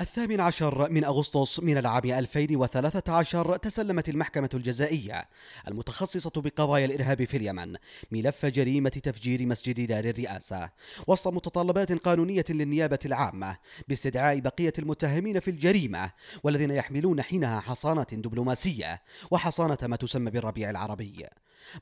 الثامن عشر من أغسطس من العام 2013 تسلمت المحكمة الجزائية المتخصصة بقضايا الإرهاب في اليمن ملف جريمة تفجير مسجد دار الرئاسة وسط متطلبات قانونية للنيابة العامة باستدعاء بقية المتهمين في الجريمة والذين يحملون حينها حصانة دبلوماسية وحصانة ما تسمى بالربيع العربي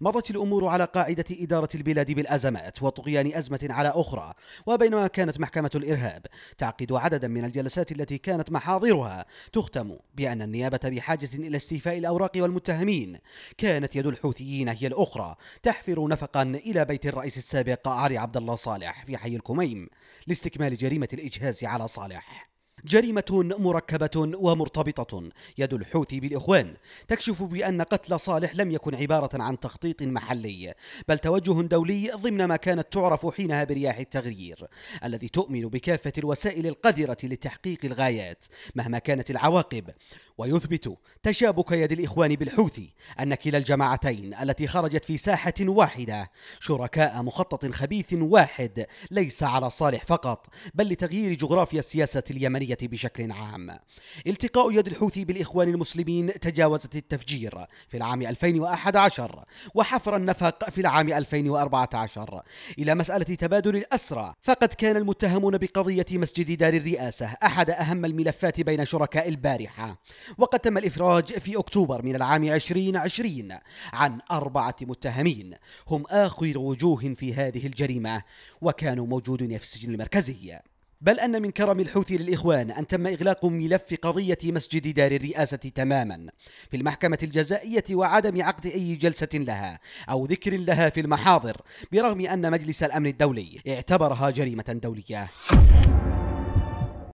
مضت الأمور على قاعدة إدارة البلاد بالأزمات وطغيان أزمة على أخرى وبينما كانت محكمة الإرهاب تعقد عددا من الجلسات التي التي كانت محاضرها تختم بأن النيابة بحاجة إلى استيفاء الأوراق والمتهمين كانت يد الحوثيين هي الأخرى تحفر نفقا إلى بيت الرئيس السابق علي عبد الله صالح في حي الكميم لاستكمال جريمة الإجهاز على صالح جريمة مركبة ومرتبطة يد الحوثي بالإخوان تكشف بأن قتل صالح لم يكن عبارة عن تخطيط محلي بل توجه دولي ضمن ما كانت تعرف حينها برياح التغيير الذي تؤمن بكافة الوسائل القذرة لتحقيق الغايات مهما كانت العواقب ويثبت تشابك يد الإخوان بالحوثي أن كلا الجماعتين التي خرجت في ساحة واحدة شركاء مخطط خبيث واحد ليس على صالح فقط بل لتغيير جغرافيا السياسة اليمنية بشكل عام التقاء يد الحوثي بالإخوان المسلمين تجاوزت التفجير في العام 2011 وحفر النفق في العام 2014 إلى مسألة تبادل الأسرى فقد كان المتهمون بقضية مسجد دار الرئاسة أحد أهم الملفات بين شركاء البارحة وقد تم الإفراج في أكتوبر من العام 2020 عن أربعة متهمين هم آخر وجوه في هذه الجريمة وكانوا موجودين في السجن المركزي بل أن من كرم الحوثي للإخوان أن تم إغلاق ملف قضية مسجد دار الرئاسة تماما في المحكمة الجزائية وعدم عقد أي جلسة لها أو ذكر لها في المحاضر برغم أن مجلس الأمن الدولي اعتبرها جريمة دولية